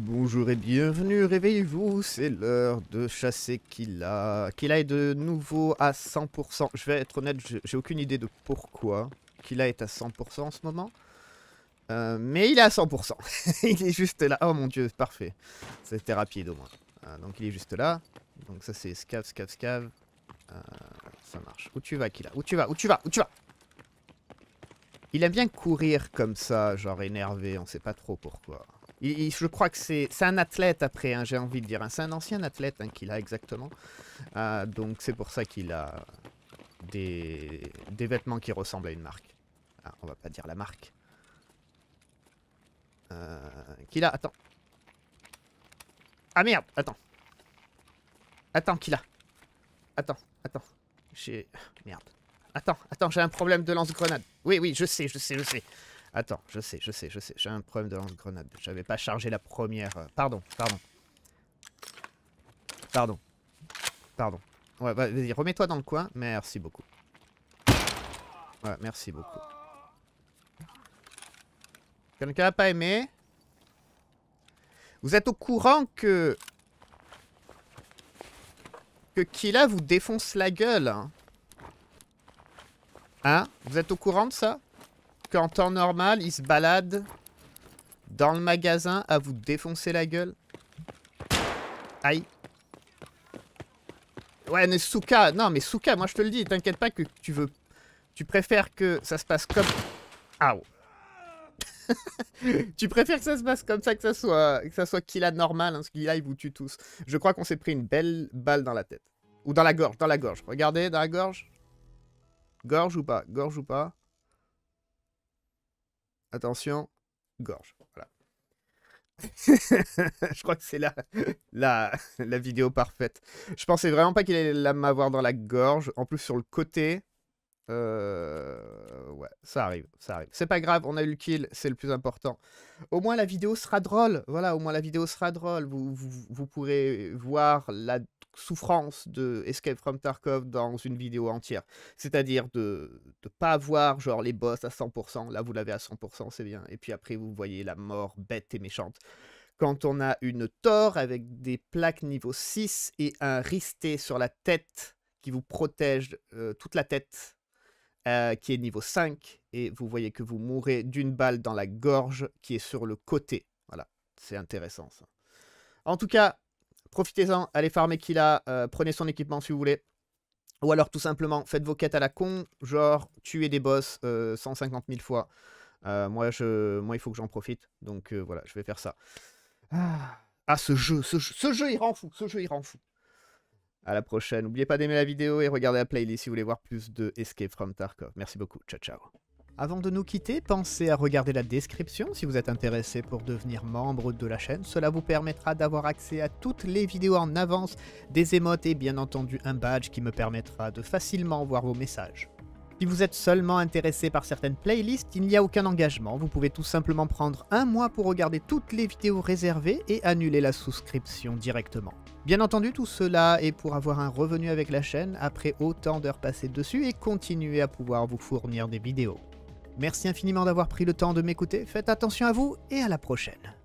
Bonjour et bienvenue, réveillez-vous, c'est l'heure de chasser Killa. Killa est de nouveau à 100%. Je vais être honnête, j'ai aucune idée de pourquoi Killa est à 100% en ce moment. Euh, mais il est à 100%. il est juste là. Oh mon dieu, parfait. C'était rapide au moins. Euh, donc il est juste là. Donc ça c'est scave, scave, scave. Euh, ça marche. Où tu vas Killa Où tu vas Où tu vas Où tu vas Il aime bien courir comme ça, genre énervé, on sait pas trop pourquoi je crois que c'est un athlète après, hein, j'ai envie de dire. Hein. C'est un ancien athlète hein, qu'il a exactement. Euh, donc c'est pour ça qu'il a des, vêtements qui ressemblent à une marque. Ah, on va pas dire la marque. Euh, qu'il a, attends. Ah merde, attends. Attends, qu'il a. Attends, attends. J'ai... Merde. Attends, attends, j'ai un problème de lance-grenade. Oui, oui, je sais, je sais, je sais. Attends, je sais, je sais, je sais. J'ai un problème de lance-grenade. J'avais pas chargé la première. Euh, pardon, pardon. Pardon. Pardon. Ouais, vas-y, remets-toi dans le coin. Merci beaucoup. Ouais, merci beaucoup. Quelqu'un a pas aimé Vous êtes au courant que... Que Killa vous défonce la gueule hein, hein Vous êtes au courant de ça qu'en temps normal, il se balade dans le magasin à vous défoncer la gueule. Aïe. Ouais, mais Souka, non, mais Souka, moi je te le dis, t'inquiète pas que tu veux... Tu préfères que ça se passe comme... Ah tu préfères que ça se passe comme ça que ça soit que ça soit normal, hein, ce parce qu'il a il vous tue tous. Je crois qu'on s'est pris une belle balle dans la tête ou dans la gorge, dans la gorge. Regardez dans la gorge. Gorge ou pas, gorge ou pas attention, gorge. Voilà. je crois que c'est la, la, la, vidéo parfaite. Je pensais vraiment pas qu'il allait m'avoir dans la gorge. En plus, sur le côté. Euh, ouais, ça arrive, ça arrive. C'est pas grave, on a eu le kill, c'est le plus important. Au moins, la vidéo sera drôle. Voilà, au moins, la vidéo sera drôle. vous, vous pourrez voir la souffrance de Escape from Tarkov dans une vidéo entière. C'est-à-dire de ne pas avoir genre les boss à 100%, là vous l'avez à 100%, c'est bien. Et puis après vous voyez la mort bête et méchante. Quand on a une Thor avec des plaques niveau 6 et un risté sur la tête qui vous protège euh, toute la tête, euh, qui est niveau 5, et vous voyez que vous mourrez d'une balle dans la gorge qui est sur le côté. Voilà, c'est intéressant ça. En tout cas, Profitez-en, allez farmer qu'il euh, prenez son équipement si vous voulez. Ou alors tout simplement, faites vos quêtes à la con, genre tuer des boss 150 euh, 000 fois. Euh, moi, je, moi, il faut que j'en profite, donc voilà, je vais faire ça. Ah, ah ce, jeu, ce jeu, il rend fou, ce jeu, il rend fou. À la prochaine, n'oubliez pas d'aimer la vidéo et regardez la playlist si vous voulez voir plus de Escape from Tarkov. Merci beaucoup, ciao ciao. Avant de nous quitter, pensez à regarder la description si vous êtes intéressé pour devenir membre de la chaîne. Cela vous permettra d'avoir accès à toutes les vidéos en avance, des émotes et bien entendu un badge qui me permettra de facilement voir vos messages. Si vous êtes seulement intéressé par certaines playlists, il n'y a aucun engagement, vous pouvez tout simplement prendre un mois pour regarder toutes les vidéos réservées et annuler la souscription directement. Bien entendu, tout cela est pour avoir un revenu avec la chaîne après autant d'heures passées dessus et continuer à pouvoir vous fournir des vidéos. Merci infiniment d'avoir pris le temps de m'écouter. Faites attention à vous et à la prochaine.